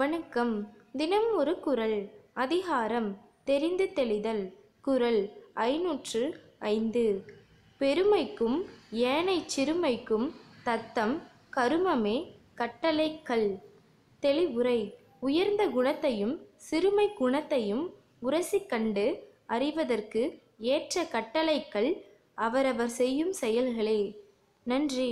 வணக்கம் தினம் ஒரு குரல் அதிகாரம் தெரிந்து தெளிதல் குரல் ஐநூற்று ஐந்து பெருமைக்கும் ஏனை சிறுமைக்கும் தத்தம் கருமமே கட்டளைக்கல் தெளிவுரை உயர்ந்த குணத்தையும் சிறுமை குணத்தையும் உரசி கண்டு அறிவதற்கு ஏற்ற கட்டளைக்கள் அவரவர் செய்யும் செயல்களே நன்றி